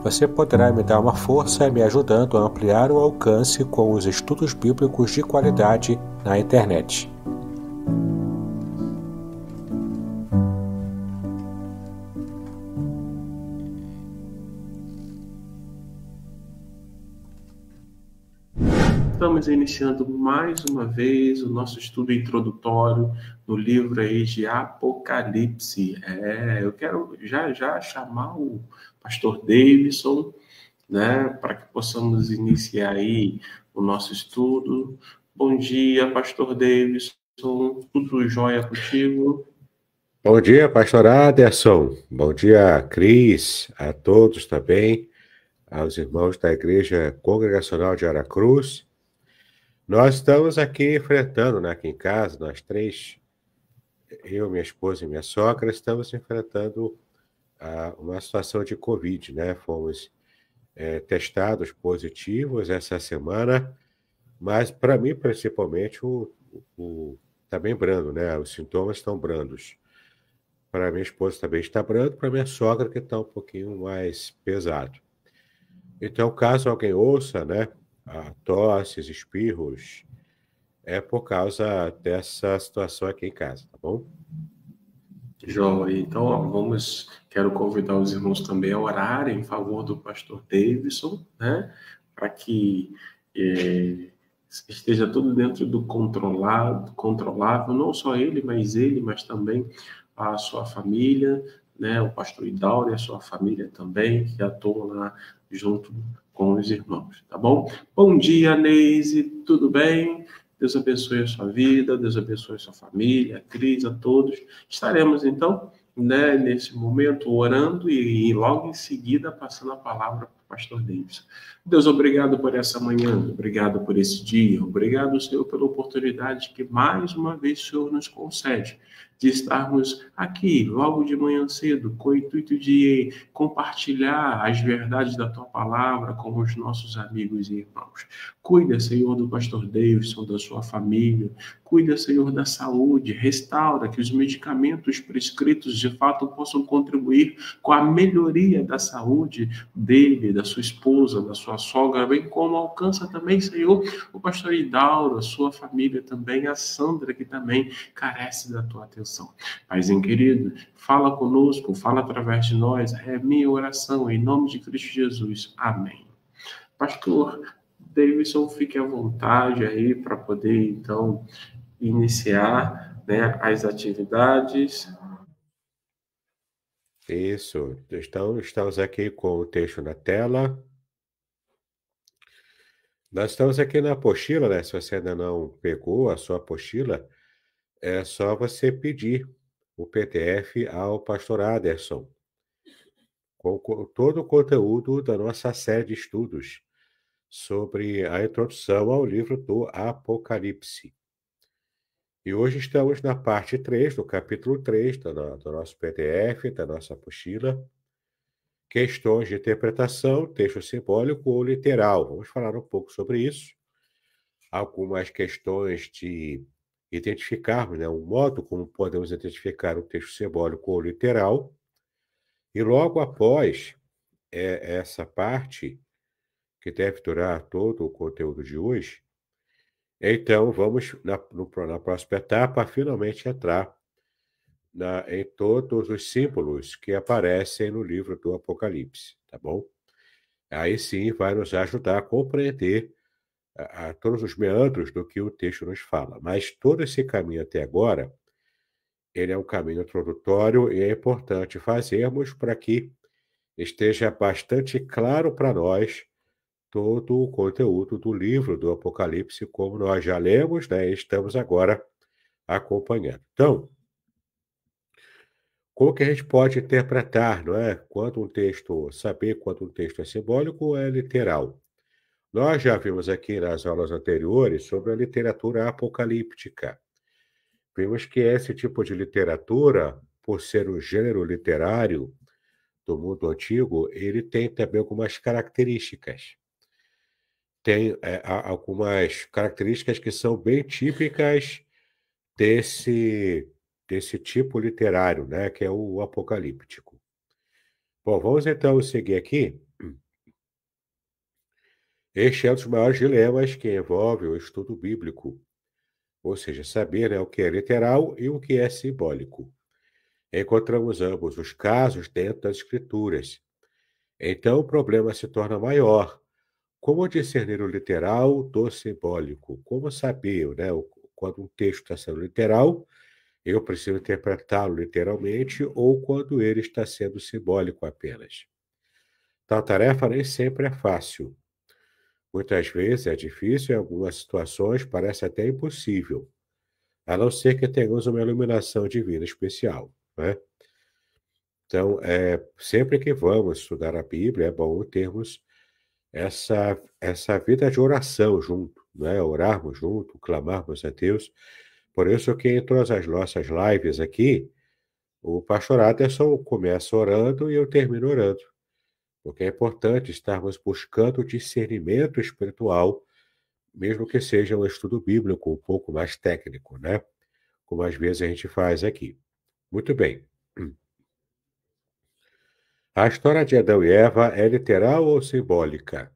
Você poderá me dar uma força me ajudando a ampliar o alcance com os estudos bíblicos de qualidade na internet. Estamos iniciando mais uma vez o nosso estudo introdutório no livro aí de Apocalipse. É, eu quero já já chamar o pastor Davidson, né, para que possamos iniciar aí o nosso estudo. Bom dia, pastor Davidson, tudo jóia contigo? Bom dia, pastor Aderson, bom dia, Cris, a todos também, aos irmãos da Igreja Congregacional de Aracruz. Nós estamos aqui enfrentando, né, aqui em casa, nós três, eu, minha esposa e minha sogra, estamos enfrentando a uma situação de Covid, né? Fomos é, testados positivos essa semana, mas para mim, principalmente, o, o, tá bem brando, né? Os sintomas estão brandos. Para minha esposa também está brando, para minha sogra que está um pouquinho mais pesado. Então, caso alguém ouça, né, tosses, espirros, é por causa dessa situação aqui em casa, tá bom? João aí. Então, ó, vamos, quero convidar os irmãos também a orarem em favor do pastor Davidson, né? Para que é, esteja tudo dentro do controlado, controlável, não só ele, mas ele, mas também a sua família, né? O pastor Idauro e a sua família também, que atuam lá junto com os irmãos, tá bom? Bom dia, Neise, tudo bem? Deus abençoe a sua vida, Deus abençoe a sua família, a Cris, a todos. Estaremos, então, né, nesse momento orando e, e, logo em seguida passando a palavra para o pastor Davis. Deus, obrigado por essa manhã, obrigado por esse dia, obrigado, Senhor, pela oportunidade que mais uma vez o Senhor nos concede de estarmos aqui logo de manhã cedo, com o intuito de compartilhar as verdades da tua palavra com os nossos amigos e irmãos. Cuida, Senhor, do pastor Davidson, da sua família. Cuida, Senhor, da saúde. Restaura que os medicamentos prescritos de fato possam contribuir com a melhoria da saúde dele, da sua esposa, da sua sogra, bem como alcança também, Senhor, o pastor Hidalgo, a sua família também, a Sandra, que também carece da tua atenção oração. Paizinho querido, fala conosco, fala através de nós, é minha oração, em nome de Cristo Jesus. Amém. Pastor Davidson, fique à vontade aí para poder, então, iniciar né, as atividades. Isso, então estamos aqui com o texto na tela. Nós estamos aqui na apostila, né? Se você ainda não pegou a sua apostila, é só você pedir o PDF ao pastor Aderson, com todo o conteúdo da nossa série de estudos sobre a introdução ao livro do Apocalipse. E hoje estamos na parte 3, no capítulo 3 do nosso PDF, da nossa apostila, questões de interpretação, texto simbólico ou literal. Vamos falar um pouco sobre isso. Algumas questões de identificarmos né, o modo como podemos identificar o texto simbólico ou literal, e logo após é, essa parte, que deve durar todo o conteúdo de hoje, então vamos, na, no, na próxima etapa, finalmente entrar na, em todos os símbolos que aparecem no livro do Apocalipse, tá bom? Aí sim vai nos ajudar a compreender a, todos os meandros do que o texto nos fala. Mas todo esse caminho até agora, ele é um caminho introdutório e é importante fazermos para que esteja bastante claro para nós todo o conteúdo do livro do Apocalipse, como nós já lemos, né, estamos agora acompanhando. Então, como que a gente pode interpretar, não é? Quanto um texto, saber quanto um texto é simbólico ou é literal? Nós já vimos aqui nas aulas anteriores sobre a literatura apocalíptica. Vimos que esse tipo de literatura, por ser um gênero literário do mundo antigo, ele tem também algumas características. Tem é, algumas características que são bem típicas desse, desse tipo literário, né, que é o apocalíptico. Bom, vamos então seguir aqui este é um dos maiores dilemas que envolve o estudo bíblico, ou seja, saber né, o que é literal e o que é simbólico. Encontramos ambos os casos dentro das Escrituras. Então o problema se torna maior. Como discernir o literal do simbólico? Como saber né, quando um texto está sendo literal, eu preciso interpretá-lo literalmente, ou quando ele está sendo simbólico apenas? Então a tarefa nem sempre é fácil. Muitas vezes é difícil, em algumas situações parece até impossível, a não ser que tenhamos uma iluminação divina especial. Né? Então, é, sempre que vamos estudar a Bíblia, é bom termos essa, essa vida de oração junto, né? orarmos junto, clamarmos a Deus. Por isso que em todas as nossas lives aqui, o pastorado é só começa orando e eu termino orando porque é importante estarmos buscando o discernimento espiritual, mesmo que seja um estudo bíblico um pouco mais técnico, né? Como às vezes a gente faz aqui. Muito bem. A história de Adão e Eva é literal ou simbólica?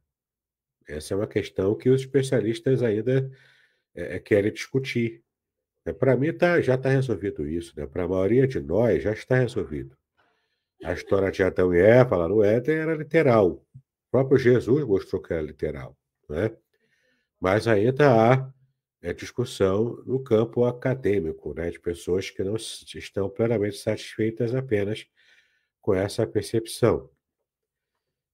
Essa é uma questão que os especialistas ainda é, é querem discutir. Para mim tá, já está resolvido isso, né? para a maioria de nós já está resolvido. A história de Adão e Eva, lá no Éden, era literal. O próprio Jesus mostrou que era literal. Né? Mas ainda tá há é, discussão no campo acadêmico, né, de pessoas que não estão plenamente satisfeitas apenas com essa percepção.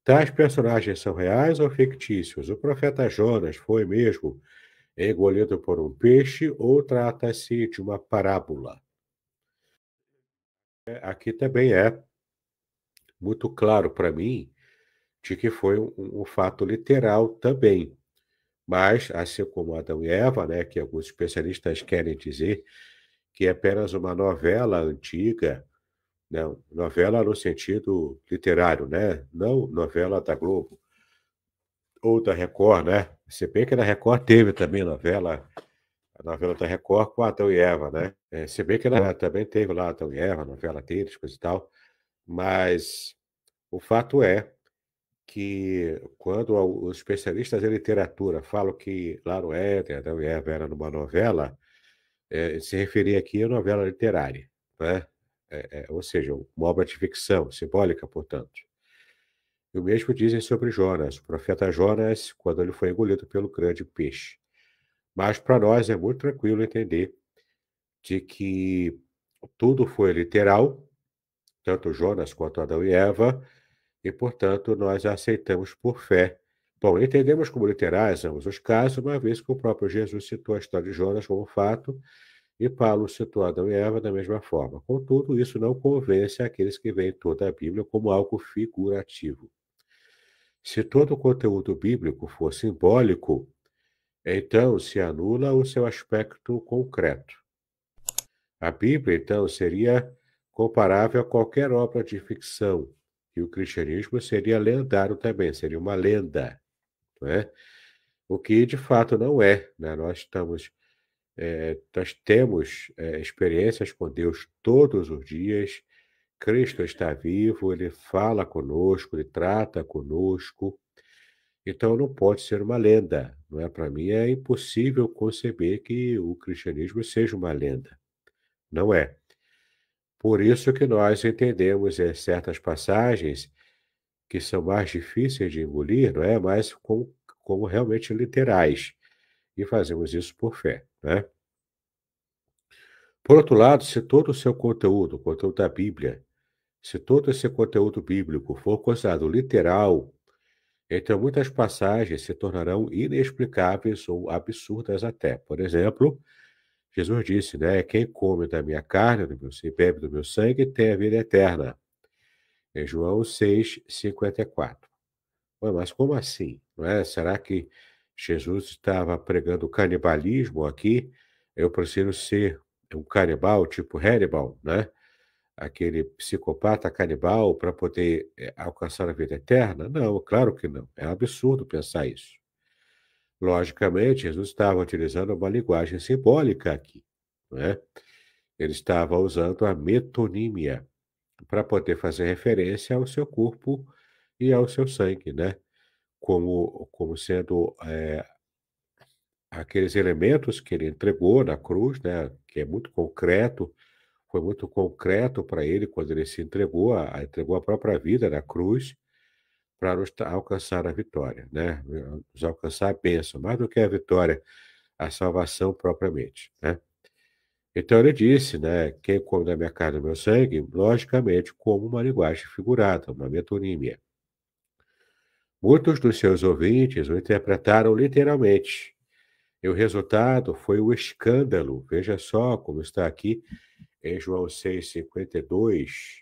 Tais personagens são reais ou fictícios? O profeta Jonas foi mesmo engolido por um peixe ou trata-se de uma parábola? É, aqui também é muito claro para mim de que foi um, um, fato literal também. Mas, assim como Adão e Eva, né, que alguns especialistas querem dizer que é apenas uma novela antiga, não, né, novela no sentido literário, né? Não novela da Globo ou da Record, né? Se bem que na Record teve também novela, a novela da Record com Adão e Eva, né? É, se bem que na, também teve lá Adão e Eva, novela deles, coisa e tal. Mas o fato é que quando os especialistas em literatura falam que lá no Éden, Adão e Eva era numa novela, é, se referir aqui à novela literária, né? É, é, ou seja, uma obra de ficção, simbólica, portanto. E o mesmo dizem sobre Jonas, o profeta Jonas, quando ele foi engolido pelo grande peixe. Mas para nós é muito tranquilo entender de que tudo foi literal, tanto Jonas quanto Adão e Eva, e, portanto, nós a aceitamos por fé. Bom, entendemos como literais ambos os casos, uma vez que o próprio Jesus citou a história de Jonas como fato e Paulo citou Adão e Eva da mesma forma. Contudo, isso não convence aqueles que veem toda a Bíblia como algo figurativo. Se todo o conteúdo bíblico for simbólico, então se anula o seu aspecto concreto. A Bíblia, então, seria comparável a qualquer obra de ficção. E o cristianismo seria lendário também, seria uma lenda. Não é? O que de fato não é. Né? Nós estamos. É, nós temos é, experiências com Deus todos os dias. Cristo está vivo, ele fala conosco, ele trata conosco. Então não pode ser uma lenda, não é? Para mim é impossível conceber que o cristianismo seja uma lenda. Não é. Por isso que nós entendemos é, certas passagens que são mais difíceis de engolir, não é? Mas como, como realmente literais. E fazemos isso por fé, né? Por outro lado, se todo o seu conteúdo, o conteúdo da Bíblia, se todo esse conteúdo bíblico for considerado literal, então muitas passagens se tornarão inexplicáveis ou absurdas até. Por exemplo, Jesus disse, né? Quem come da minha carne, do meu, e bebe do meu sangue, tem a vida eterna. Em é João 6, 54. Ué, mas como assim? Não é? Será que Jesus estava pregando canibalismo aqui? Eu preciso ser um canibal, tipo Hannibal, né? Aquele psicopata canibal para poder eh, alcançar a vida eterna? Não, claro que não. É um absurdo pensar isso. Logicamente, Jesus estava utilizando uma linguagem simbólica aqui. Né? Ele estava usando a metonímia para poder fazer referência ao seu corpo e ao seu sangue, né? Como, como sendo é, aqueles elementos que ele entregou na cruz, né? Que é muito concreto, foi muito concreto para ele quando ele se entregou, a, entregou a própria vida na cruz para alcançar a vitória, né? Nos alcançar a bênção, mais do que a vitória, a salvação propriamente, né? Então ele disse, né, quem come da minha carne do meu sangue, logicamente, como uma linguagem figurada, uma metonímia. Muitos dos seus ouvintes o interpretaram literalmente. E o resultado foi o escândalo. Veja só como está aqui em João 52.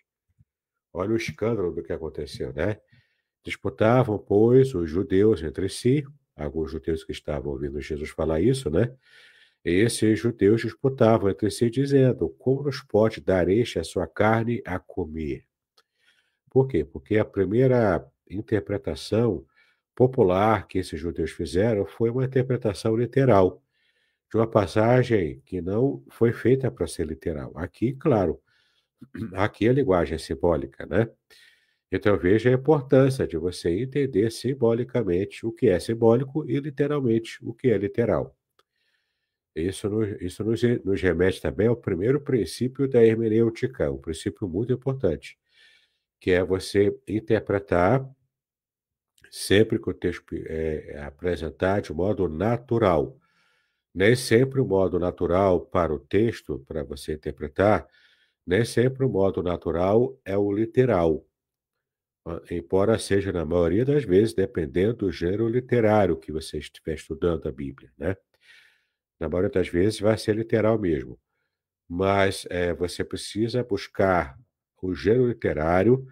Olha o escândalo do que aconteceu, né? Disputavam, pois, os judeus entre si, alguns judeus que estavam ouvindo Jesus falar isso, né? Esses judeus disputavam entre si, dizendo: Como nos pode dar este a sua carne a comer? Por quê? Porque a primeira interpretação popular que esses judeus fizeram foi uma interpretação literal de uma passagem que não foi feita para ser literal. Aqui, claro, aqui a linguagem é simbólica, né? Então eu vejo a importância de você entender simbolicamente o que é simbólico e literalmente o que é literal. Isso, nos, isso nos, nos remete também ao primeiro princípio da hermenêutica, um princípio muito importante, que é você interpretar sempre que o texto é, é apresentar de modo natural. Nem sempre o modo natural para o texto, para você interpretar, nem sempre o modo natural é o literal. Ah, embora seja na maioria das vezes, dependendo do gênero literário que você estiver estudando a Bíblia, né? Na maioria das vezes vai ser literal mesmo, mas é, você precisa buscar o gênero literário,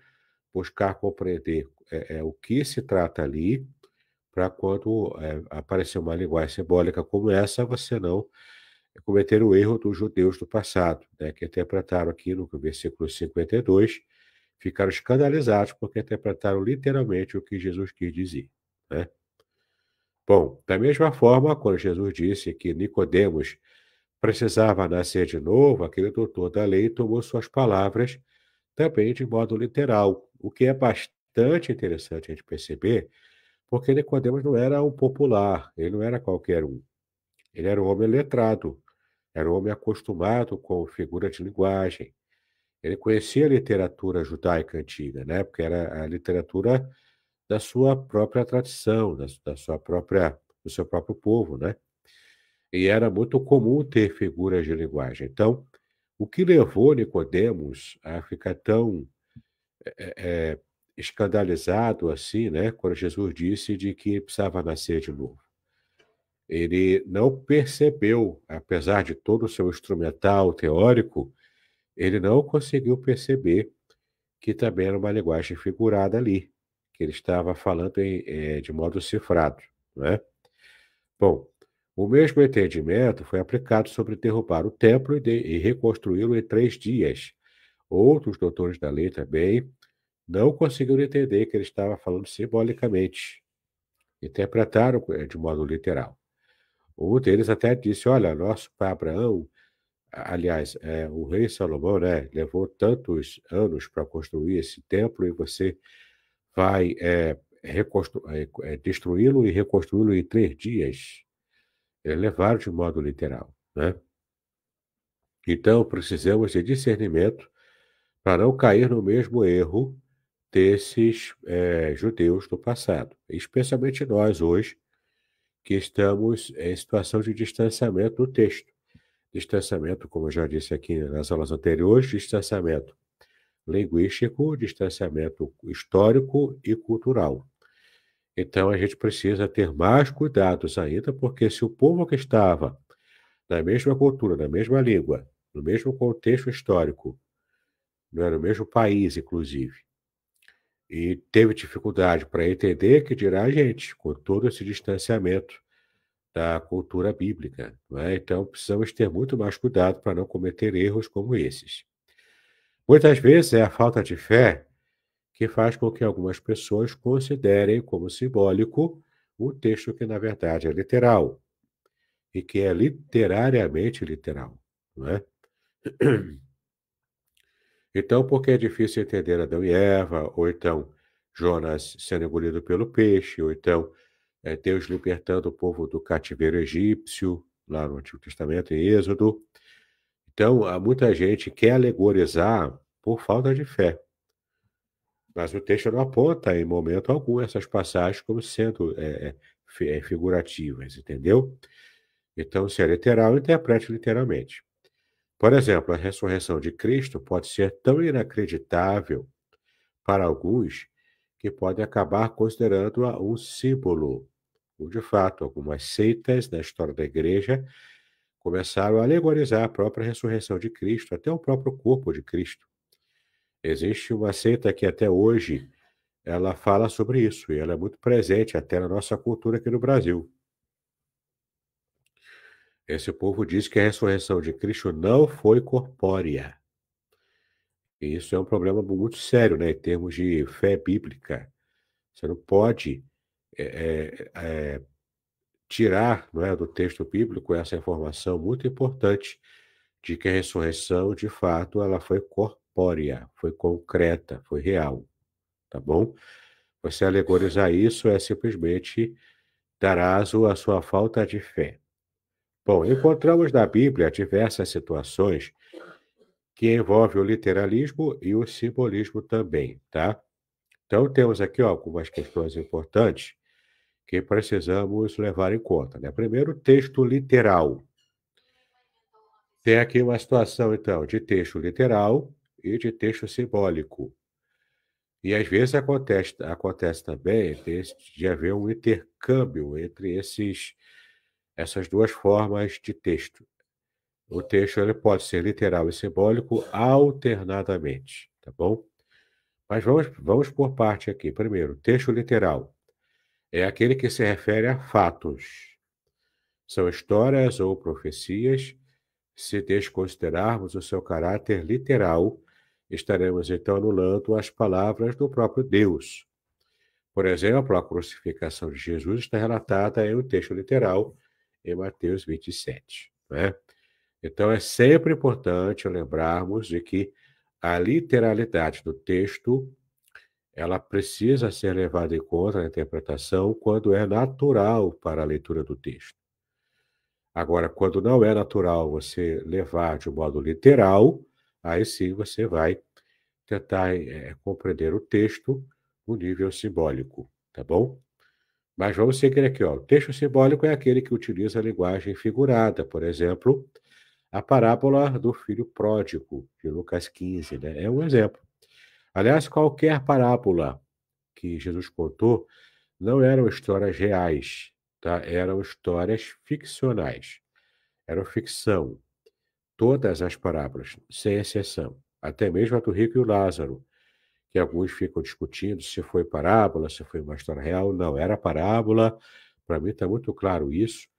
buscar compreender é, é, o que se trata ali, para quando é, aparecer uma linguagem simbólica como essa, você não cometer o erro dos judeus do passado, né, que interpretaram aqui no versículo 52, ficaram escandalizados porque interpretaram literalmente o que Jesus quis dizer. Né? Bom, da mesma forma, quando Jesus disse que Nicodemos precisava nascer de novo, aquele doutor da lei tomou suas palavras também de modo literal, o que é bastante interessante a gente perceber, porque Nicodemos não era um popular, ele não era qualquer um. Ele era um homem letrado, era um homem acostumado com figura de linguagem, ele conhecia a literatura judaica antiga, né? Porque era a literatura da sua própria tradição, da, sua própria, do seu próprio povo, né? E era muito comum ter figuras de linguagem. Então, o que levou Nicodemos a ficar tão é, é, escandalizado assim, né? Quando Jesus disse de que precisava nascer de novo. Ele não percebeu, apesar de todo o seu instrumental teórico, ele não conseguiu perceber que também era uma linguagem figurada ali, que ele estava falando em, eh, de modo cifrado. Né? Bom, o mesmo entendimento foi aplicado sobre derrubar o templo e, de, e reconstruí-lo em três dias. Outros doutores da lei também não conseguiram entender que ele estava falando simbolicamente. Interpretaram eh, de modo literal. Um deles até disse: Olha, nosso pai Abraão Aliás, é, o rei Salomão né, levou tantos anos para construir esse templo e você vai é, é, é, destruí-lo e reconstruí-lo em três dias. É, levar de modo literal. Né? Então, precisamos de discernimento para não cair no mesmo erro desses é, judeus do passado, especialmente nós hoje, que estamos em situação de distanciamento do texto distanciamento, como eu já disse aqui nas aulas anteriores, distanciamento linguístico, distanciamento histórico e cultural. Então a gente precisa ter mais cuidados ainda, porque se o povo que estava na mesma cultura, na mesma língua, no mesmo contexto histórico, não né, era no mesmo país, inclusive, e teve dificuldade para entender, que dirá a gente, com todo esse distanciamento da cultura bíblica. É? Então, precisamos ter muito mais cuidado para não cometer erros como esses. Muitas vezes é a falta de fé que faz com que algumas pessoas considerem como simbólico um texto que, na verdade, é literal e que é literariamente literal. É? Então, porque é difícil entender Adão e Eva, ou então Jonas sendo engolido pelo peixe, ou então é, Deus libertando o povo do cativeiro egípcio, lá no Antigo Testamento, em Êxodo. Então, há muita gente quer alegorizar por falta de fé. Mas o texto não aponta em momento algum essas passagens como sendo é, é, é, figurativas, entendeu? Então, se é literal, interprete literalmente. Por exemplo, a ressurreição de Cristo pode ser tão inacreditável para alguns que pode acabar considerando-a um símbolo ou de fato, algumas seitas na história da igreja começaram a alegorizar a própria ressurreição de Cristo, até o próprio corpo de Cristo. Existe uma seita que até hoje ela fala sobre isso e ela é muito presente até na nossa cultura aqui no Brasil. Esse povo diz que a ressurreição de Cristo não foi corpórea. E isso é um problema muito sério, né, em termos de fé bíblica. Você não pode é, é, é, tirar não é, do texto bíblico essa informação muito importante de que a ressurreição, de fato, ela foi corpórea, foi concreta, foi real, tá bom? Você alegorizar isso é simplesmente dar aso à sua falta de fé. Bom, encontramos na Bíblia diversas situações que envolvem o literalismo e o simbolismo também, tá? Então temos aqui ó, algumas questões importantes que precisamos levar em conta. Né? Primeiro, texto literal. Tem aqui uma situação, então, de texto literal e de texto simbólico. E às vezes acontece, acontece também de haver um intercâmbio entre esses, essas duas formas de texto. O texto ele pode ser literal e simbólico alternadamente, tá bom? Mas vamos, vamos por parte aqui. Primeiro, texto literal é aquele que se refere a fatos. São histórias ou profecias. Se desconsiderarmos o seu caráter literal, estaremos então anulando as palavras do próprio Deus. Por exemplo, a crucificação de Jesus está relatada em um texto literal, em Mateus 27. Né? Então, é sempre importante lembrarmos de que a literalidade do texto ela precisa ser levada em conta na interpretação quando é natural para a leitura do texto. Agora, quando não é natural você levar de modo literal, aí sim você vai tentar é, compreender o texto no nível simbólico, tá bom? Mas vamos seguir aqui, ó. O texto simbólico é aquele que utiliza a linguagem figurada, por exemplo, a parábola do filho pródigo, de Lucas 15, né? É um exemplo. Aliás, qualquer parábola que Jesus contou não eram histórias reais, tá? eram histórias ficcionais. Eram ficção. Todas as parábolas, sem exceção. Até mesmo a do rico e o Lázaro, que alguns ficam discutindo se foi parábola, se foi uma história real. Não, era parábola. Para mim está muito claro isso.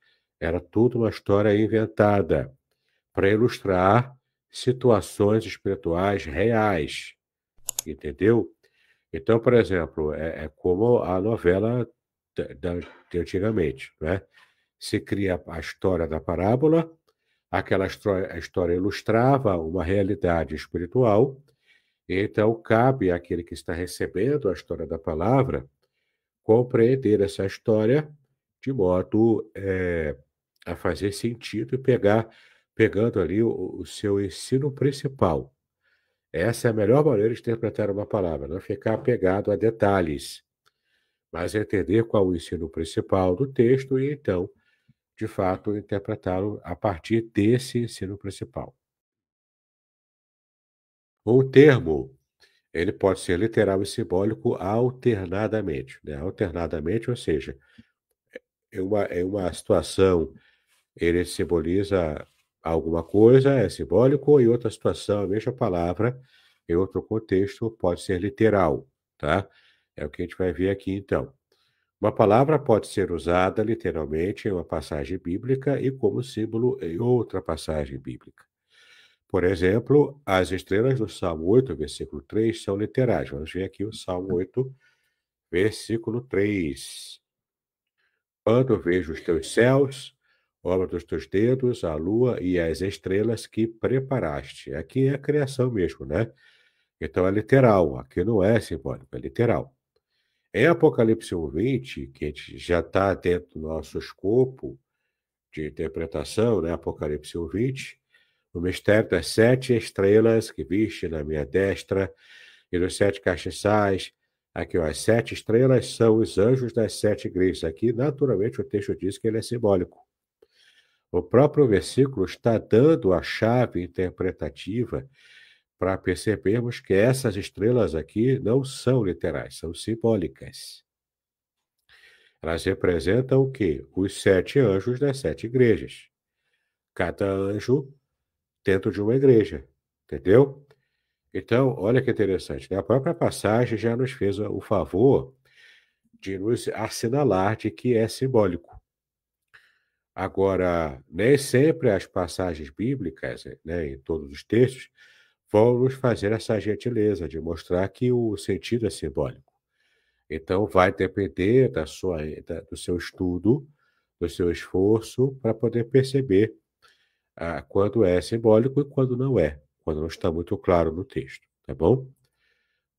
Era tudo uma história inventada para ilustrar situações espirituais reais entendeu? Então, por exemplo, é, é como a novela da, da, de antigamente, né? Se cria a história da parábola, aquela história, história ilustrava uma realidade espiritual, então cabe àquele que está recebendo a história da palavra compreender essa história de modo é, a fazer sentido e pegar, pegando ali o, o seu ensino principal, essa é a melhor maneira de interpretar uma palavra, não ficar apegado a detalhes, mas entender qual o ensino principal do texto e então, de fato, interpretá-lo a partir desse ensino principal. O termo, ele pode ser literal e simbólico alternadamente, né? Alternadamente, ou seja, em é uma, em é uma situação ele simboliza alguma coisa é simbólico, em outra situação, a mesma palavra, em outro contexto, pode ser literal, tá? É o que a gente vai ver aqui então. Uma palavra pode ser usada literalmente em uma passagem bíblica e como símbolo em outra passagem bíblica. Por exemplo, as estrelas do Salmo 8, versículo 3, são literais. Vamos ver aqui o Salmo 8, versículo 3. Quando vejo os teus céus, obra dos teus dedos, a lua e as estrelas que preparaste. Aqui é a criação mesmo, né? Então é literal, aqui não é simbólico, é literal. Em Apocalipse 1.20, que a gente já está dentro do nosso escopo de interpretação, né? Apocalipse 1.20, o mistério das sete estrelas que viste na minha destra e dos sete castiçais, Aqui, ó, as sete estrelas são os anjos das sete igrejas. Aqui, naturalmente, o texto diz que ele é simbólico. O próprio versículo está dando a chave interpretativa para percebermos que essas estrelas aqui não são literais, são simbólicas. Elas representam o quê? Os sete anjos das sete igrejas. Cada anjo dentro de uma igreja, entendeu? Então, olha que interessante, né? a própria passagem já nos fez o favor de nos assinalar de que é simbólico. Agora, nem sempre as passagens bíblicas, né, em todos os textos, vão nos fazer essa gentileza de mostrar que o sentido é simbólico. Então, vai depender da sua, da, do seu estudo, do seu esforço, para poder perceber ah, quando é simbólico e quando não é, quando não está muito claro no texto, tá bom?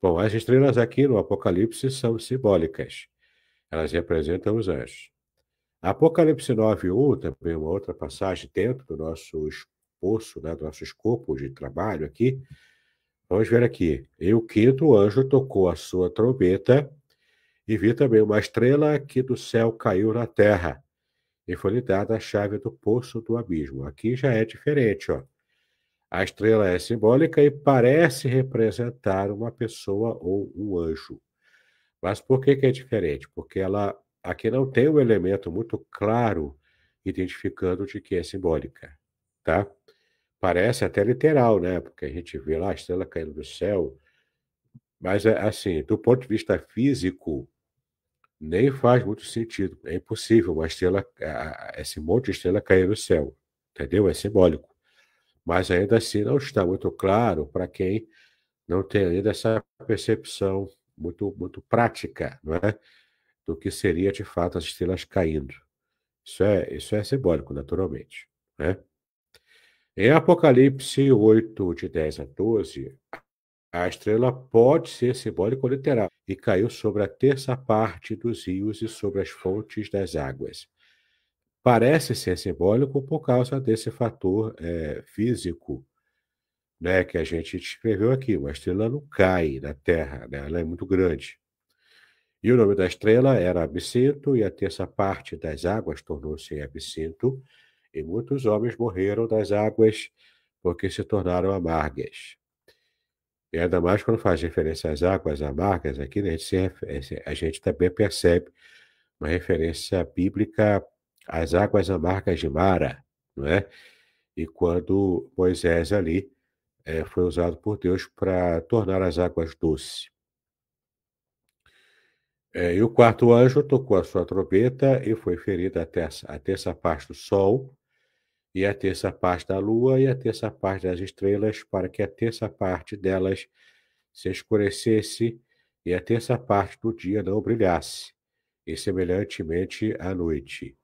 Bom, as estrelas aqui no Apocalipse são simbólicas. Elas representam os anjos. Apocalipse 9, 1, também uma outra passagem dentro do nosso esboço, né, do nosso escopo de trabalho aqui. Vamos ver aqui. E o quinto anjo tocou a sua trombeta e vi também uma estrela que do céu caiu na terra e foi-lhe dada a chave do poço do abismo. Aqui já é diferente, ó. A estrela é simbólica e parece representar uma pessoa ou um anjo. Mas por que, que é diferente? Porque ela aqui não tem um elemento muito claro identificando de que é simbólica, tá? Parece até literal, né? Porque a gente vê lá a estrela caindo do céu, mas é, assim, do ponto de vista físico, nem faz muito sentido. É impossível uma estrela, esse monte de estrela cair no céu, entendeu? É simbólico. Mas ainda assim não está muito claro para quem não tem ainda essa percepção muito, muito prática, não é? do que seria de fato as estrelas caindo. Isso é, isso é simbólico, naturalmente. Né? Em Apocalipse 8, de 10 a 12, a estrela pode ser simbólica ou literal, e caiu sobre a terça parte dos rios e sobre as fontes das águas. Parece ser simbólico por causa desse fator é, físico né, que a gente descreveu aqui. Uma estrela não cai na Terra, né? ela é muito grande. E o nome da estrela era Absinto, e a terça parte das águas tornou-se Absinto, e muitos homens morreram das águas porque se tornaram amargas. E ainda mais quando faz referência às águas amargas, aqui né, a, gente a gente também percebe uma referência bíblica às águas amargas de Mara, não é? E quando Moisés ali é, foi usado por Deus para tornar as águas doces. É, e o quarto anjo tocou a sua trombeta e foi ferida a terça, a terça parte do sol, e a terça parte da lua, e a terça parte das estrelas, para que a terça parte delas se escurecesse, e a terça parte do dia não brilhasse, e semelhantemente à noite.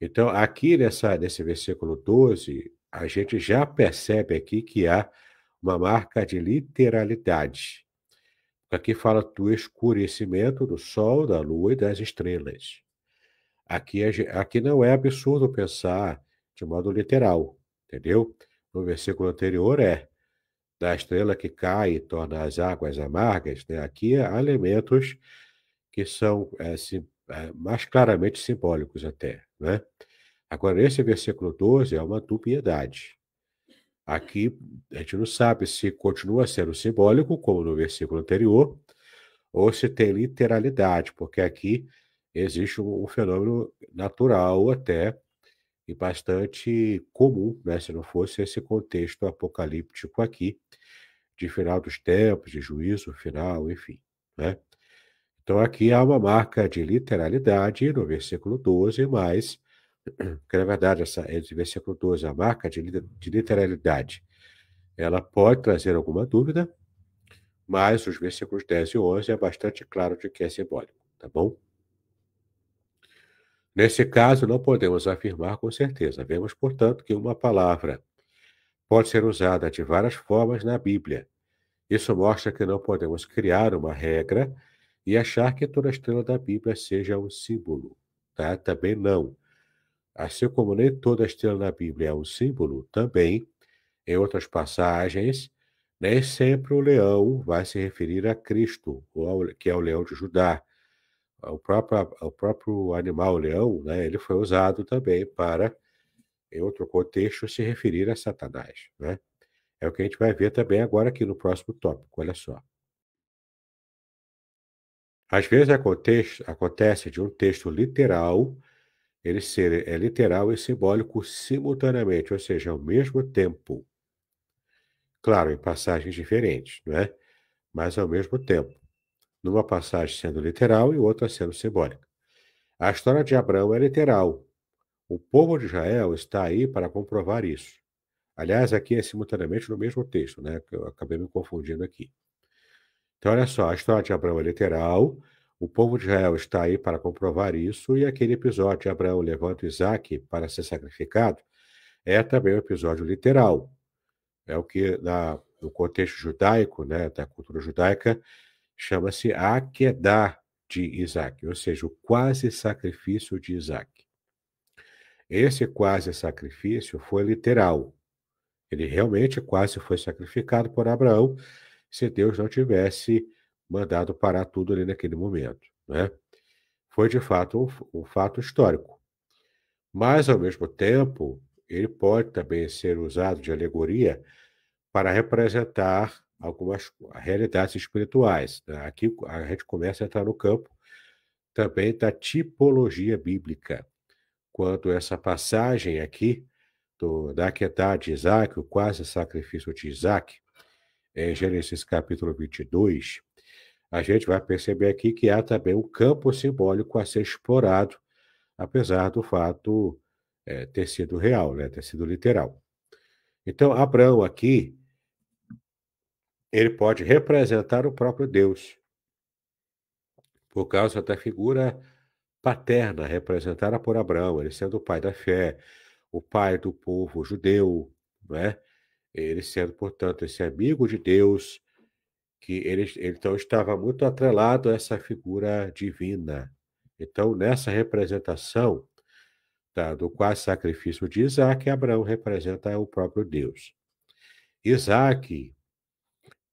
Então, aqui nessa, nesse versículo 12, a gente já percebe aqui que há uma marca de literalidade. Aqui fala do escurecimento do Sol, da Lua e das estrelas. Aqui, é aqui não é absurdo pensar de modo literal, entendeu? No versículo anterior é da estrela que cai e torna as águas amargas, né? aqui há é elementos que são é, sim, é, mais claramente simbólicos até. Né? Agora, esse versículo 12 é uma dubiedade. Aqui a gente não sabe se continua sendo simbólico, como no versículo anterior, ou se tem literalidade, porque aqui existe um, fenômeno natural até e bastante comum, né, se não fosse esse contexto apocalíptico aqui, de final dos tempos, de juízo final, enfim. Né? Então aqui há uma marca de literalidade no versículo 12, mas que na verdade, essa, esse versículo 12, a marca de, de literalidade, ela pode trazer alguma dúvida, mas os versículos 10 e 11 é bastante claro de que é simbólico, tá bom? Nesse caso, não podemos afirmar com certeza. Vemos, portanto, que uma palavra pode ser usada de várias formas na Bíblia. Isso mostra que não podemos criar uma regra e achar que toda estrela da Bíblia seja um símbolo. Tá? Também não. Assim como nem toda estrela na Bíblia é um símbolo, também, em outras passagens, nem sempre o leão vai se referir a Cristo, que é o leão de Judá. O próprio, o próprio animal, o leão, né, ele foi usado também para, em outro contexto, se referir a Satanás. Né? É o que a gente vai ver também agora aqui no próximo tópico, olha só. Às vezes acontece de um texto literal ele ser, é literal e simbólico simultaneamente, ou seja, ao mesmo tempo. Claro, em passagens diferentes, não é? Mas ao mesmo tempo. Numa passagem sendo literal e outra sendo simbólica. A história de Abraão é literal. O povo de Israel está aí para comprovar isso. Aliás, aqui é simultaneamente no mesmo texto, né? Eu acabei me confundindo aqui. Então, olha só, a história de Abraão é literal o povo de Israel está aí para comprovar isso, e aquele episódio de Abraão levando Isaac para ser sacrificado é também um episódio literal. É o que, na, no contexto judaico, né, da cultura judaica, chama-se Akedah de Isaac, ou seja, o quase sacrifício de Isaac. Esse quase sacrifício foi literal. Ele realmente quase foi sacrificado por Abraão se Deus não tivesse mandado parar tudo ali naquele momento. Né? Foi de fato um, um fato histórico. Mas, ao mesmo tempo, ele pode também ser usado de alegoria para representar algumas realidades espirituais. Né? Aqui a gente começa a entrar no campo também da tipologia bíblica, quando essa passagem aqui do, da Quetá de Isaac, o quase sacrifício de Isaac, em Gênesis capítulo 22, a gente vai perceber aqui que há também um campo simbólico a ser explorado, apesar do fato é, ter sido real, né? ter sido literal. Então, Abraão aqui, ele pode representar o próprio Deus, por causa da figura paterna representada por Abraão, ele sendo o pai da fé, o pai do povo judeu, né? ele sendo, portanto, esse amigo de Deus, que ele, então estava muito atrelado a essa figura divina. Então, nessa representação tá, do quase sacrifício de Isaac, Abraão representa o próprio Deus. Isaac,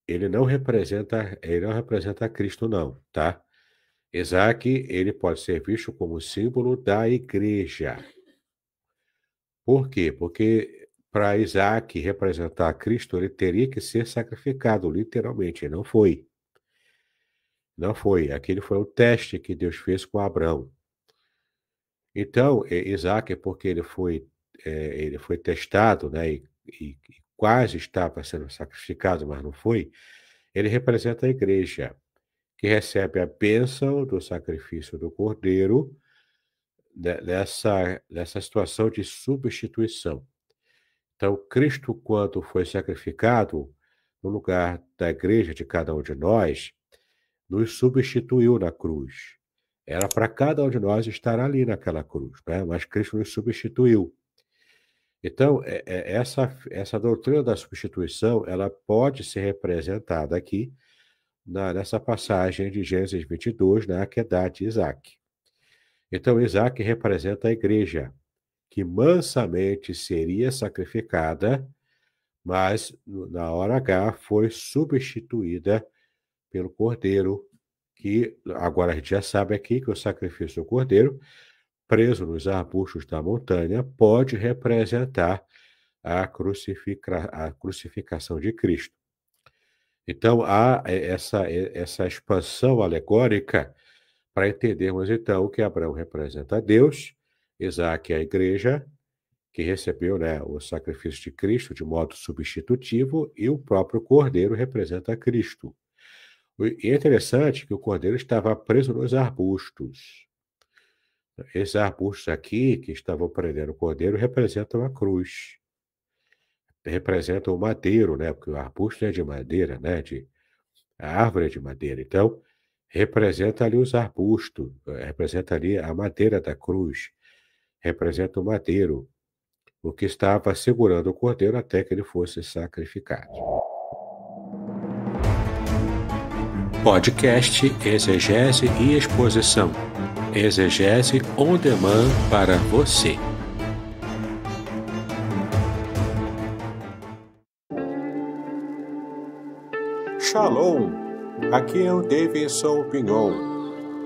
ele não representa, ele não representa Cristo, não, tá? Isaac, ele pode ser visto como símbolo da igreja. Por quê? Porque para Isaac representar Cristo, ele teria que ser sacrificado, literalmente, e não foi. Não foi. Aquele foi o teste que Deus fez com Abraão. Então, Isaac, porque ele foi, é, ele foi testado, né, e, e, quase estava sendo sacrificado, mas não foi, ele representa a igreja, que recebe a bênção do sacrifício do cordeiro, né, nessa, nessa situação de substituição. Então, Cristo, quando foi sacrificado no lugar da igreja de cada um de nós, nos substituiu na cruz. Era para cada um de nós estar ali naquela cruz, né? mas Cristo nos substituiu. Então, é, é, essa, essa doutrina da substituição, ela pode ser representada aqui na, nessa passagem de Gênesis 22, na Aquedade de Isaac. Então, Isaac representa a igreja que mansamente seria sacrificada, mas na hora H foi substituída pelo cordeiro, que agora a gente já sabe aqui que o sacrifício do cordeiro, preso nos arbustos da montanha, pode representar a, crucifica, a crucificação de Cristo. Então, há é, essa, é, essa expansão alegórica para entendermos, então, que Abraão representa Deus Isaac é a igreja que recebeu né, o sacrifício de Cristo de modo substitutivo e o próprio cordeiro representa Cristo. E é interessante que o cordeiro estava preso nos arbustos. Esses arbustos aqui que estavam prendendo o cordeiro representam a cruz, representam o madeiro, né? Porque o arbusto é de madeira, né? De, a árvore é de madeira. Então, representa ali os arbustos, eh, representa ali a madeira da cruz representa o mateiro, o que estava segurando o cordeiro até que ele fosse sacrificado. Podcast Exegese e Exposição. Exegese on demand para você. Shalom! Aqui é o Davidson Pinhon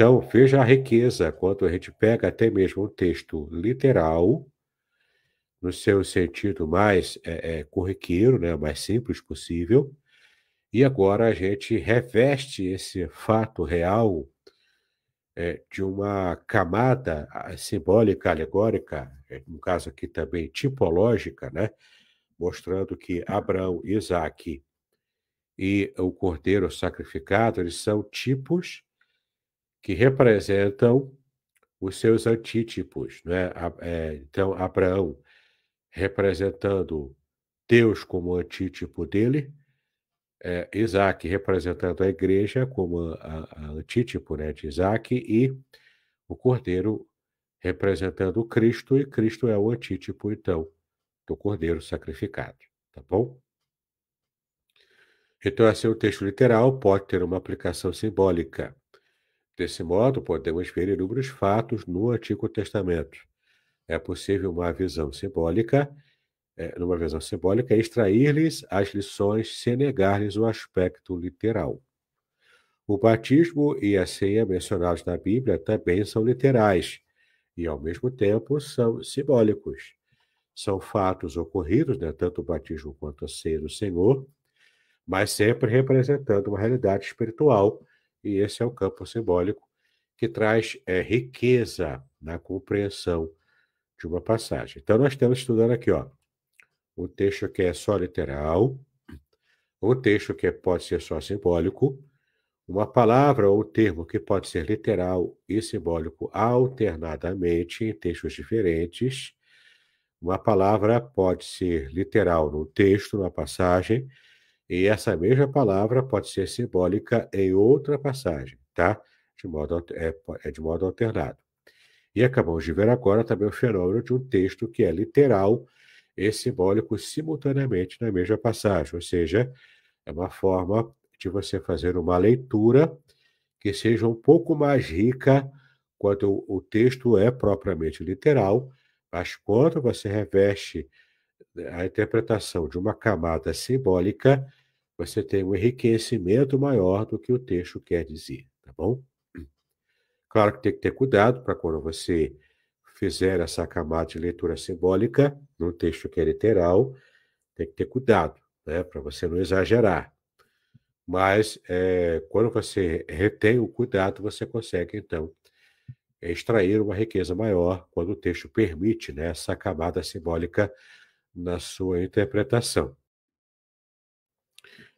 Então, veja a riqueza quando a gente pega até mesmo o texto literal, no seu sentido mais é, é, corriqueiro, né, mais simples possível, e agora a gente reveste esse fato real é, de uma camada simbólica, alegórica, é, no caso aqui também tipológica, né? mostrando que Abraão, Isaac e o cordeiro sacrificado eles são tipos que representam os seus antítipos. Né? então, Abraão representando Deus como antítipo dele, é, Isaac representando a igreja como a, a antítipo né, de Isaac, e o cordeiro representando Cristo, e Cristo é o antítipo, então, do cordeiro sacrificado. Tá bom? Então, assim, é o texto literal pode ter uma aplicação simbólica. Desse modo, podemos ver inúmeros fatos no Antigo Testamento. É possível uma visão simbólica, é, numa visão simbólica, extrair-lhes as lições sem negar-lhes o aspecto literal. O batismo e a assim ceia é mencionados na Bíblia também são literais e, ao mesmo tempo, são simbólicos. São fatos ocorridos, né, tanto o batismo quanto a ceia do Senhor, mas sempre representando uma realidade espiritual e esse é o campo simbólico que traz é, riqueza na compreensão de uma passagem. Então, nós estamos estudando aqui, ó, o texto que é só literal, o texto que pode ser só simbólico, uma palavra ou termo que pode ser literal e simbólico alternadamente em textos diferentes. Uma palavra pode ser literal no texto, na passagem, e essa mesma palavra pode ser simbólica em outra passagem, tá? De modo, é, é de modo alternado. E acabamos de ver agora também o fenômeno de um texto que é literal e simbólico simultaneamente na mesma passagem, ou seja, é uma forma de você fazer uma leitura que seja um pouco mais rica quando o texto é propriamente literal, mas quando você reveste a interpretação de uma camada simbólica, você tem um enriquecimento maior do que o texto quer dizer, tá bom? Claro que tem que ter cuidado para quando você fizer essa camada de leitura simbólica, num texto que é literal, tem que ter cuidado, né, para você não exagerar. Mas é, quando você retém o cuidado, você consegue, então, extrair uma riqueza maior quando o texto permite né, essa camada simbólica na sua interpretação.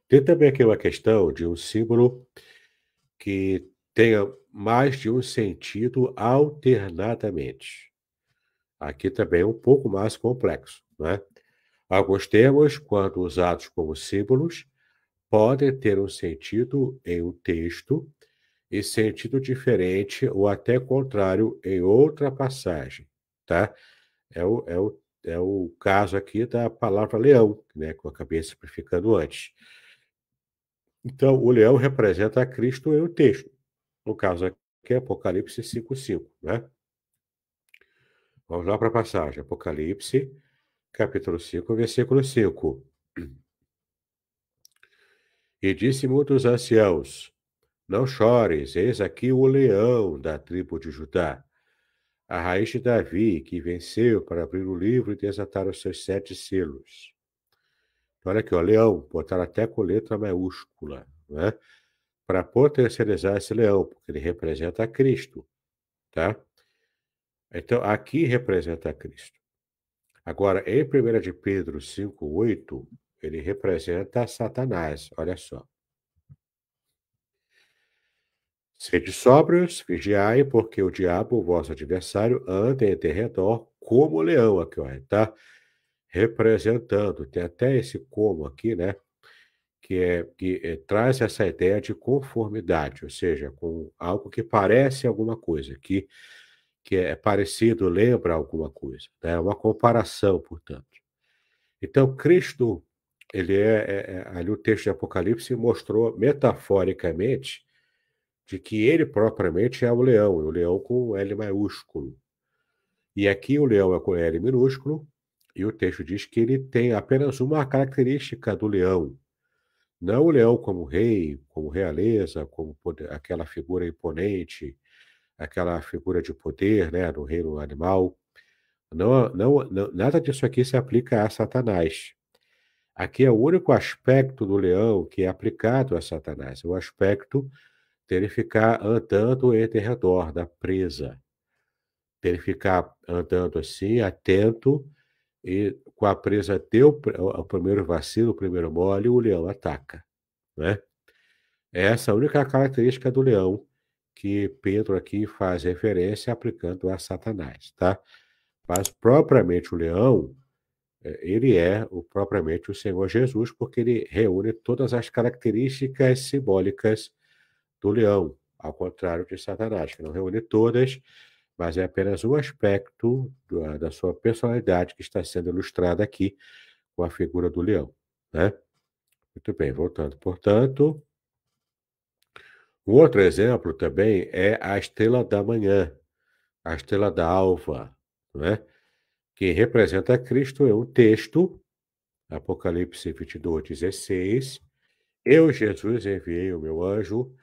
Tem também aqui uma questão de um símbolo que tenha mais de um sentido alternadamente. Aqui também é um pouco mais complexo, né? Alguns termos, quando usados como símbolos, podem ter um sentido em um texto e sentido diferente ou até contrário em outra passagem, tá? É o, é o é o caso aqui da palavra leão, né, que eu acabei simplificando antes. Então, o leão representa Cristo em o texto. No caso aqui é Apocalipse 5,5. Né? Vamos lá para a passagem. Apocalipse, capítulo 5, versículo 5. E disse muitos anciãos: Não chores, eis aqui o leão da tribo de Judá a raiz de Davi, que venceu para abrir o livro e desatar os seus sete selos. Então, olha aqui, o leão, botaram até com letra maiúscula, né? Para potencializar esse leão, porque ele representa Cristo, tá? Então, aqui representa Cristo. Agora, em 1 de Pedro 5,8, ele representa Satanás, olha só. Sede sóbrios, vigiai, porque o diabo, o vosso adversário, anda em derredor como leão aqui, ó, tá? Representando, tem até esse como aqui, né? Que, é, que é, traz essa ideia de conformidade, ou seja, com algo que parece alguma coisa, que, que é parecido, lembra alguma coisa, né? Uma comparação, portanto. Então, Cristo, ele é, é, é ali o texto de Apocalipse mostrou metaforicamente de que ele propriamente é o leão, o leão com L maiúsculo. E aqui o leão é com L minúsculo, e o texto diz que ele tem apenas uma característica do leão. Não o leão como rei, como realeza, como poder, aquela figura imponente, aquela figura de poder né, no reino animal. Não, não, não, nada disso aqui se aplica a Satanás. Aqui é o único aspecto do leão que é aplicado a Satanás, é o aspecto ter ficar andando em redor da presa. Ter ficar andando assim, atento, e com a presa teu o primeiro vacilo, o primeiro mole, o leão ataca. Né? Essa é a única característica do leão que Pedro aqui faz referência aplicando a Satanás, tá? Mas propriamente o leão, eh, ele é o, propriamente o Senhor Jesus, porque ele reúne todas as características simbólicas do leão, ao contrário de Satanás, que não reúne todas, mas é apenas um aspecto da, ah, da sua personalidade que está sendo ilustrada aqui com a figura do leão, né? Muito bem, voltando, portanto, um outro exemplo também é a estrela da manhã, a estrela da alva, né? que representa Cristo, é um texto, Apocalipse 22, 16. Eu, Jesus, enviei o meu anjo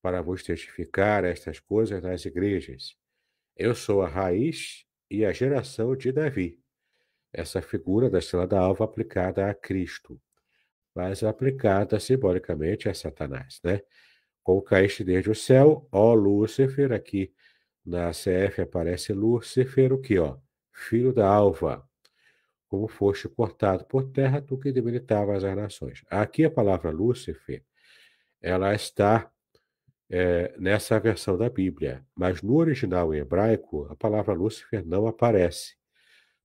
para vos testificar estas coisas nas igrejas. Eu sou a raiz e a geração de Davi. Essa figura da estrela da alva aplicada a Cristo, mas aplicada simbolicamente a Satanás, né? Como caíste desde o céu, ó Lúcifer, aqui na CF aparece Lúcifer, o que, ó? Filho da alva, como foste cortado por terra, tu que debilitavas as nações. Aqui a palavra Lúcifer, ela está é, nessa versão da Bíblia, mas no original em hebraico, a palavra Lúcifer não aparece.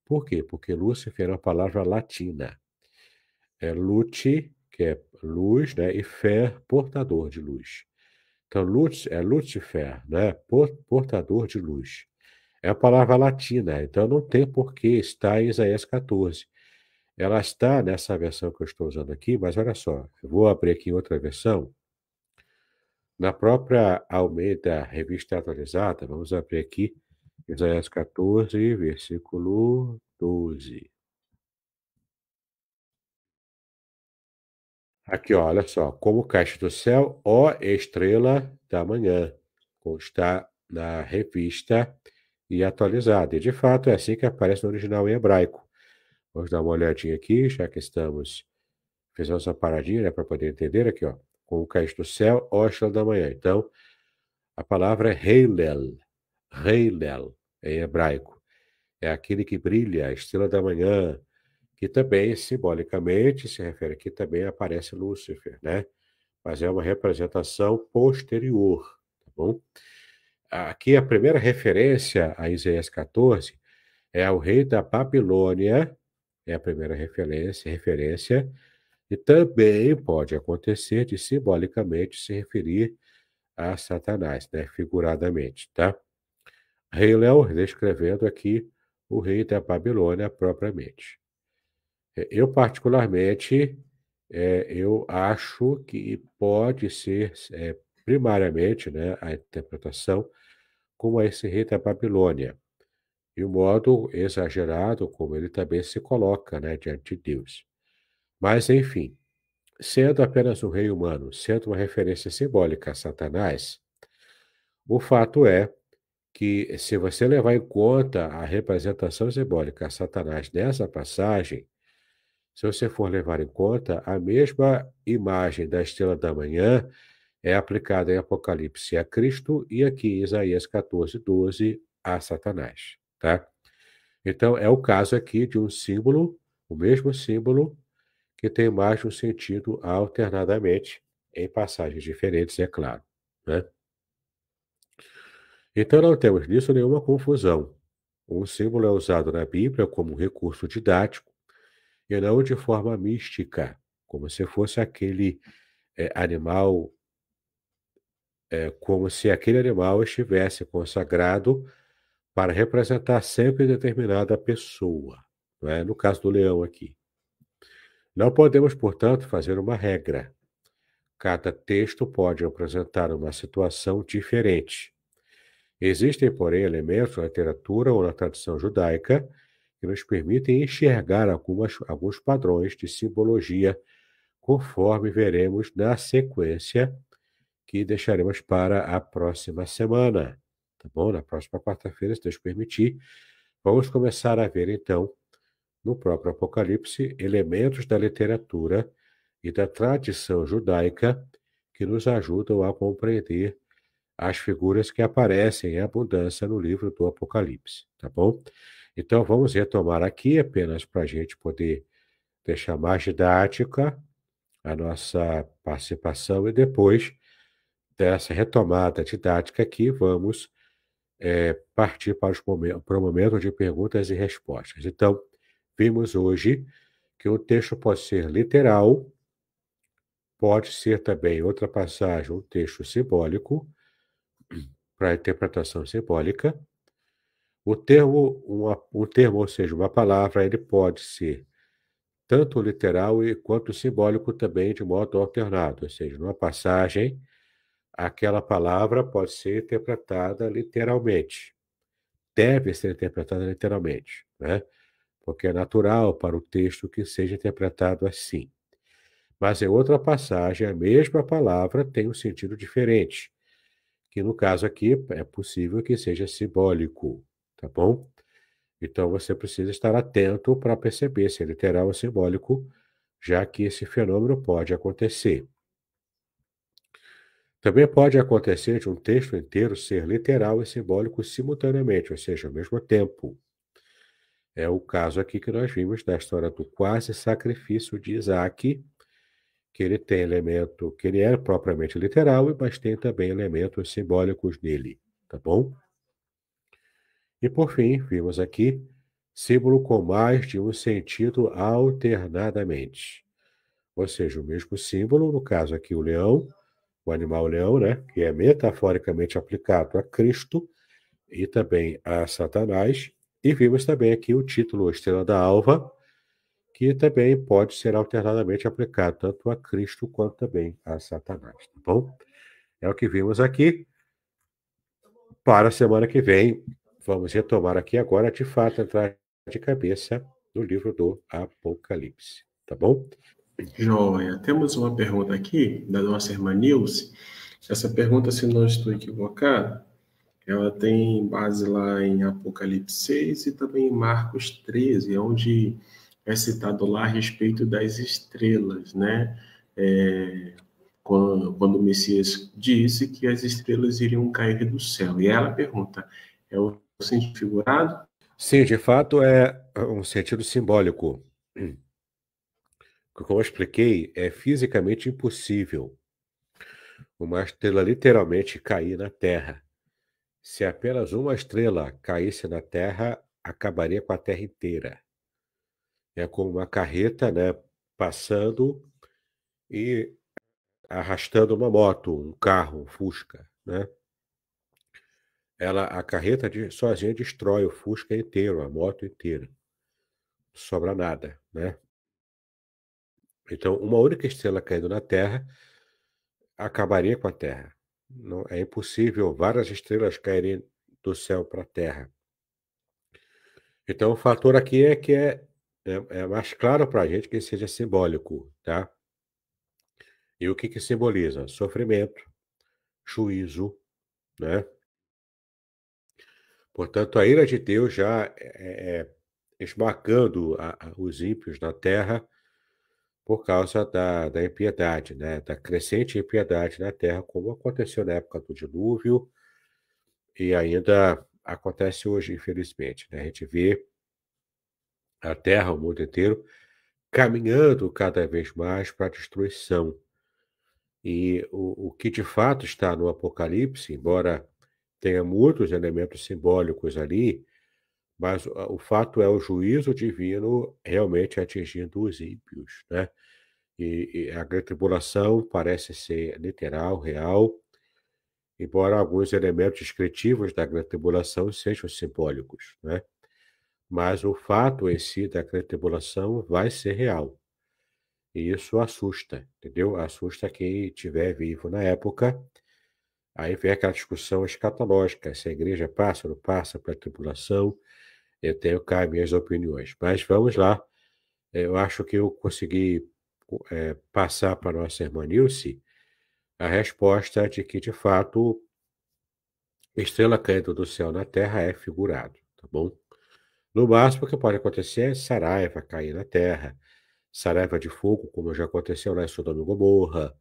Por quê? Porque Lúcifer é uma palavra latina. É lute, que é luz, né? e fer, portador de luz. Então, lutz é Lúcifer, né? portador de luz. É a palavra latina, então não tem porquê estar em Isaías 14. Ela está nessa versão que eu estou usando aqui, mas olha só, eu vou abrir aqui outra versão na própria Almeida, revista atualizada, vamos abrir aqui Isaías 14, versículo 12. Aqui, olha só. Como caixa do céu, ó estrela da manhã. Está na revista e atualizada. E, de fato, é assim que aparece no original em hebraico. Vamos dar uma olhadinha aqui, já que estamos... Fizemos uma paradinha, né, para poder entender aqui, ó com o cais do céu, ó estrela da manhã. Então, a palavra é Heilel, Heilel, em hebraico. É aquele que brilha, a estrela da manhã, que também, simbolicamente, se refere aqui também, aparece Lúcifer, né? Mas é uma representação posterior, tá bom? Aqui a primeira referência a Isaías 14 é ao rei da Babilônia, é a primeira referência, referência e também pode acontecer de simbolicamente se referir a Satanás, né? figuradamente, tá? Rei Léo descrevendo aqui o rei da Babilônia propriamente. É, eu, particularmente, é, eu acho que pode ser é, primariamente né, a interpretação como esse rei da Babilônia, e o modo exagerado como ele também se coloca né, diante de Deus. Mas, enfim, sendo apenas um rei humano, sendo uma referência simbólica a Satanás, o fato é que, se você levar em conta a representação simbólica a Satanás nessa passagem, se você for levar em conta, a mesma imagem da estrela da manhã é aplicada em Apocalipse a Cristo e aqui em Isaías 14, 12 a Satanás, tá? Então, é o caso aqui de um símbolo, o mesmo símbolo, que tem mais de um sentido alternadamente, em passagens diferentes, é claro. Né? Então não temos nisso nenhuma confusão. O símbolo é usado na Bíblia como recurso didático e não de forma mística, como se fosse aquele é, animal, é, como se aquele animal estivesse consagrado para representar sempre determinada pessoa. Né? No caso do leão aqui. Não podemos, portanto, fazer uma regra. Cada texto pode apresentar uma situação diferente. Existem, porém, elementos na literatura ou na tradição judaica que nos permitem enxergar algumas, alguns padrões de simbologia, conforme veremos na sequência que deixaremos para a próxima semana. Tá bom? Na próxima quarta-feira, se Deus permitir, vamos começar a ver então no próprio Apocalipse, elementos da literatura e da tradição judaica que nos ajudam a compreender as figuras que aparecem em abundância no livro do Apocalipse, tá bom? Então vamos retomar aqui apenas para a gente poder deixar mais didática a nossa participação e depois dessa retomada didática aqui vamos é, partir para, os momentos, para o momento de perguntas e respostas. Então Vimos hoje que um texto pode ser literal, pode ser também outra passagem, um texto simbólico, para interpretação simbólica. O termo, uma, um termo, ou seja, uma palavra, ele pode ser tanto literal e quanto simbólico também de modo alternado, ou seja, numa passagem, aquela palavra pode ser interpretada literalmente, deve ser interpretada literalmente, né? porque é natural para o texto que seja interpretado assim. Mas em outra passagem, a mesma palavra tem um sentido diferente, que no caso aqui é possível que seja simbólico, tá bom? Então você precisa estar atento para perceber se é literal ou simbólico, já que esse fenômeno pode acontecer. Também pode acontecer de um texto inteiro ser literal e simbólico simultaneamente, ou seja, ao mesmo tempo. É o caso aqui que nós vimos da história do quase sacrifício de Isaac, que ele tem elemento, que ele é propriamente literal, mas tem também elementos simbólicos nele, tá bom? E por fim, vimos aqui símbolo com mais de um sentido alternadamente. Ou seja, o mesmo símbolo, no caso aqui o leão, o animal leão, né, que é metaforicamente aplicado a Cristo e também a Satanás, e vimos também aqui o título Estrela da Alva, que também pode ser alternadamente aplicado tanto a Cristo quanto também a Satanás, tá bom? É o que vimos aqui. Para a semana que vem, vamos retomar aqui agora, de fato, entrar de cabeça no livro do Apocalipse, tá bom? Joia, temos uma pergunta aqui da nossa irmã Nilce. Essa pergunta, se não estou equivocado, ela tem base lá em Apocalipse 6 e também em Marcos 13, onde é citado lá a respeito das estrelas, né? É, quando, quando, o Messias disse que as estrelas iriam cair do céu. E ela pergunta: é o sentido figurado? Sim, de fato é um sentido simbólico. Como eu expliquei, é fisicamente impossível uma estrela literalmente cair na Terra. Se apenas uma estrela caísse na Terra, acabaria com a Terra inteira. É como uma carreta, né, passando e arrastando uma moto, um carro, um Fusca, né? Ela, a carreta de, sozinha destrói o Fusca inteiro, a moto inteira. Não sobra nada, né? Então, uma única estrela caindo na Terra acabaria com a Terra. Não, é impossível várias estrelas caírem do céu para a Terra. Então, o fator aqui é que é, é, é mais claro para a gente que seja simbólico, tá? E o que, que simboliza? Sofrimento, juízo, né? Portanto, a ira de Deus já é, é, é esmagando a, a, os ímpios na terra por causa da, da impiedade, né? da crescente impiedade na Terra, como aconteceu na época do dilúvio e ainda acontece hoje, infelizmente. Né? A gente vê a Terra, o mundo inteiro, caminhando cada vez mais para a destruição. E o, o que de fato está no Apocalipse, embora tenha muitos elementos simbólicos ali, mas ah, o fato é o juízo divino realmente atingindo os ímpios, né? E, e a grande tribulação parece ser literal, real, embora alguns elementos descritivos da grande tribulação sejam simbólicos, né? Mas o fato em si da grande tribulação vai ser real. E isso assusta, entendeu? Assusta quem estiver vivo na época. Aí vem aquela discussão escatológica, se a igreja passa ou não passa pela tribulação, eu tenho cá minhas opiniões. Mas vamos lá. Eu acho que eu consegui é, passar para nossa irmã Nilce a resposta de que, de fato, estrela caindo do céu na Terra é figurado, tá bom? No máximo, o que pode acontecer é Saraiva cair na Terra, Saraiva de fogo, como já aconteceu lá né? em Sodoma e Gomorra,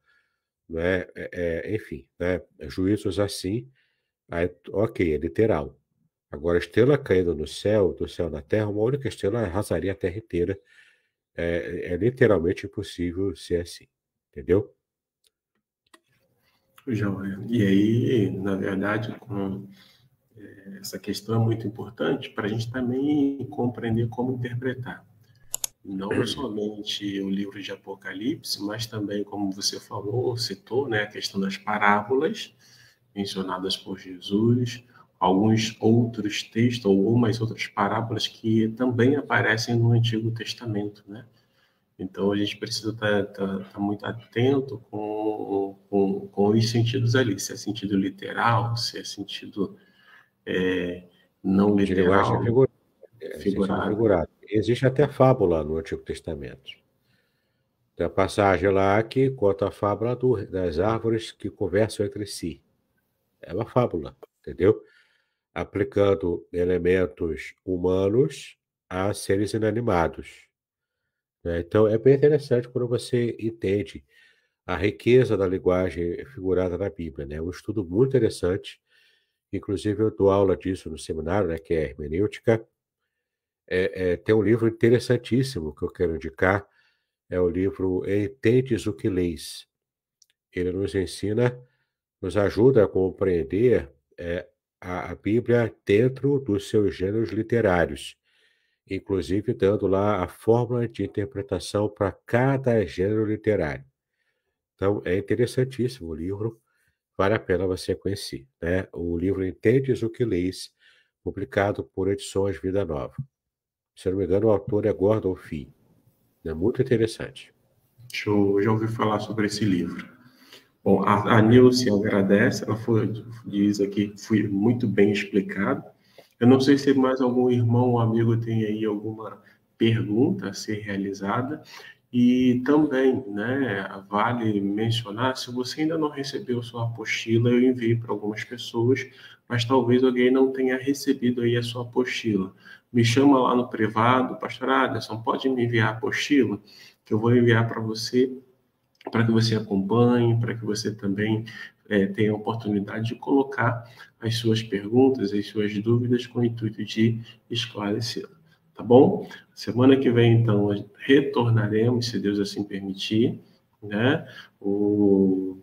né? É, é, enfim, né? juízos assim, aí, ok, é literal. Agora, estrela caindo no céu, do céu na terra, uma única estrela arrasaria a terra inteira. É, é literalmente impossível ser assim, entendeu? É, e aí, na verdade, com é, essa questão é muito importante para a gente também compreender como interpretar. Não uhum. somente o livro de Apocalipse, mas também, como você falou, citou, né, a questão das parábolas mencionadas por Jesus, alguns outros textos ou umas outras parábolas que também aparecem no Antigo Testamento, né? Então a gente precisa estar tá, tá, tá muito atento com, com, com, os sentidos ali, se é sentido literal, se é sentido é, não literal. Figurado. Né? Figurado. figurado. Existe até fábula no Antigo Testamento. Tem a passagem lá que conta a fábula do, das árvores que conversam entre si. É uma fábula, entendeu? aplicando elementos humanos a seres inanimados. Né. Então, é bem interessante quando você entende a riqueza da linguagem figurada na Bíblia. Né? É um estudo muito interessante. Inclusive, eu dou aula disso no seminário, né, que é hermenêutica. É, é, tem um livro interessantíssimo que eu quero indicar. É o livro Entendes o que Leis. Ele nos ensina, nos ajuda a compreender é, a, Bíblia dentro dos seus gêneros literários, inclusive dando lá a fórmula de interpretação para cada gênero literário. Então, é interessantíssimo o livro, vale a pena você conhecer. Né? O livro Entendes o que Leis, publicado por Edições Vida Nova. Se não me engano, o autor é Gordon Fee. É muito interessante. Show, eu já ouvi falar sobre esse livro. Bom, a, a Nilce agradece, ela foi, diz aqui, foi muito bem explicado. Eu não sei se mais algum irmão ou amigo tem aí alguma pergunta a ser realizada. E também, né, vale mencionar, se você ainda não recebeu sua apostila, eu enviei para algumas pessoas, mas talvez alguém não tenha recebido aí a sua apostila. Me chama lá no privado, pastor Aderson, pode me enviar a apostila? Que eu vou enviar para você para que você acompanhe, para que você também é, tenha a oportunidade de colocar as suas perguntas, as suas dúvidas com o intuito de esclarecê-las. Tá bom? Semana que vem, então, retornaremos, se Deus assim permitir, né? O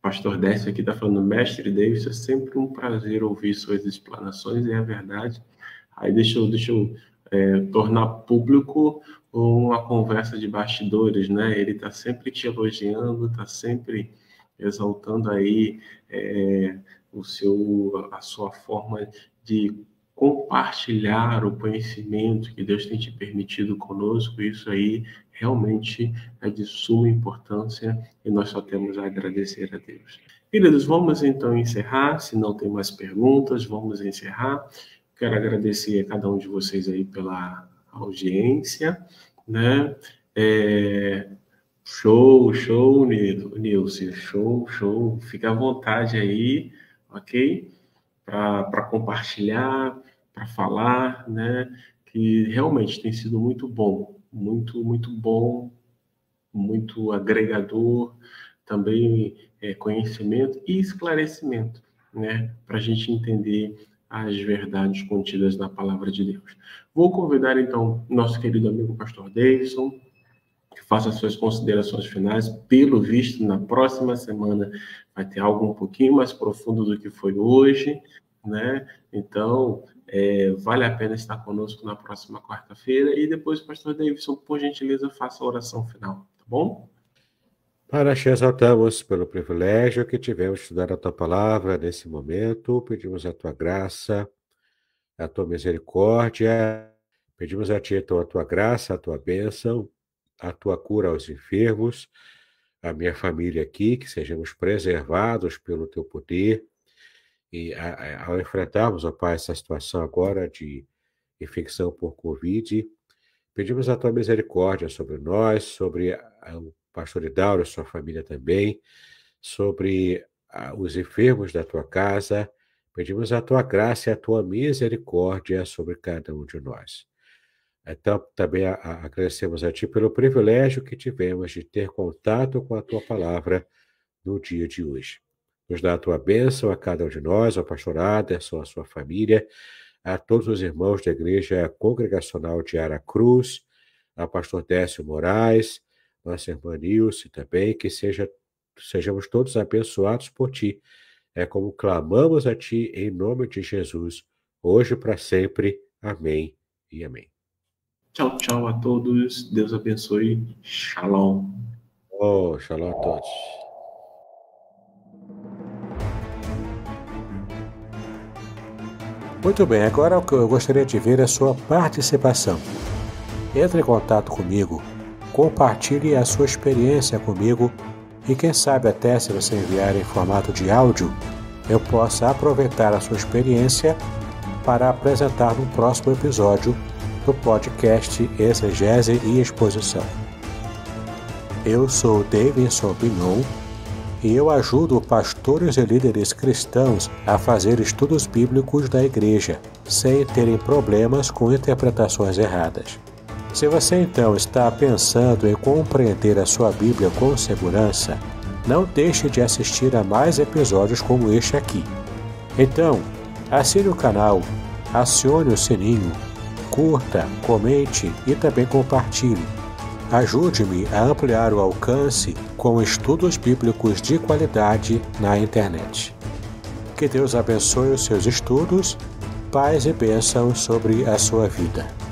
pastor Décio aqui está falando, mestre Davis, é sempre um prazer ouvir suas explanações, é a verdade. Aí deixa eu, deixa eu é, tornar público uma conversa de bastidores, né? Ele está sempre te elogiando, está sempre exaltando aí é, o seu, a sua forma de compartilhar o conhecimento que Deus tem te permitido conosco. Isso aí realmente é de suma importância e nós só temos a agradecer a Deus. Queridos, vamos então encerrar. Se não tem mais perguntas, vamos encerrar. Quero agradecer a cada um de vocês aí pela audiência, né? É, show, show, Nilce, show, show. Fica à vontade aí, ok? Para compartilhar, para falar, né? Que realmente tem sido muito bom, muito, muito bom, muito agregador, também é, conhecimento e esclarecimento, né? Para a gente entender as verdades contidas na palavra de Deus. Vou convidar então nosso querido amigo pastor Davidson, que faça suas considerações finais. Pelo visto, na próxima semana vai ter algo um pouquinho mais profundo do que foi hoje, né? Então, é, vale a pena estar conosco na próxima quarta-feira. E depois, pastor Davidson, por gentileza, faça a oração final, tá bom? Para te exaltamos pelo privilégio que tivemos de estudar a tua palavra nesse momento, pedimos a tua graça, a tua misericórdia, pedimos a ti então a tua graça, a tua bênção, a tua cura aos enfermos, a minha família aqui, que sejamos preservados pelo teu poder. E a, a, ao enfrentarmos, ó Pai, essa situação agora de infecção por Covid, pedimos a tua misericórdia sobre nós, sobre o pastor Idauro, a sua família também, sobre ah, os enfermos da tua casa. Pedimos a tua graça e a tua misericórdia sobre cada um de nós. Então, também agradecemos a Ti pelo privilégio que tivemos de ter contato com a Tua palavra no dia de hoje. Nos dá a Tua bênção a cada um de nós, ao pastor Aderson, à sua família, a todos os irmãos da Igreja Congregacional de Aracruz, ao pastor Décio Moraes, nossa irmã Nilce também, que seja, sejamos todos abençoados por ti. É como clamamos a ti em nome de Jesus, hoje para sempre. Amém e amém. Tchau, tchau a todos. Deus abençoe. Shalom. Oh, shalom a todos. Muito bem, agora o que eu gostaria de ver a sua participação. Entre em contato comigo compartilhe a sua experiência comigo e quem sabe até se você enviar em formato de áudio, eu possa aproveitar a sua experiência para apresentar no próximo episódio do podcast Exegese e Exposição. Eu sou Davidson Bignon e eu ajudo pastores e líderes cristãos a fazer estudos bíblicos da igreja, sem terem problemas com interpretações erradas. Se você então está pensando em compreender a sua Bíblia com segurança, não deixe de assistir a mais episódios como este aqui. Então, assine o canal, acione o sininho, curta, comente e também compartilhe. Ajude-me a ampliar o alcance com estudos bíblicos de qualidade na internet. Que Deus abençoe os seus estudos, paz e bênção sobre a sua vida.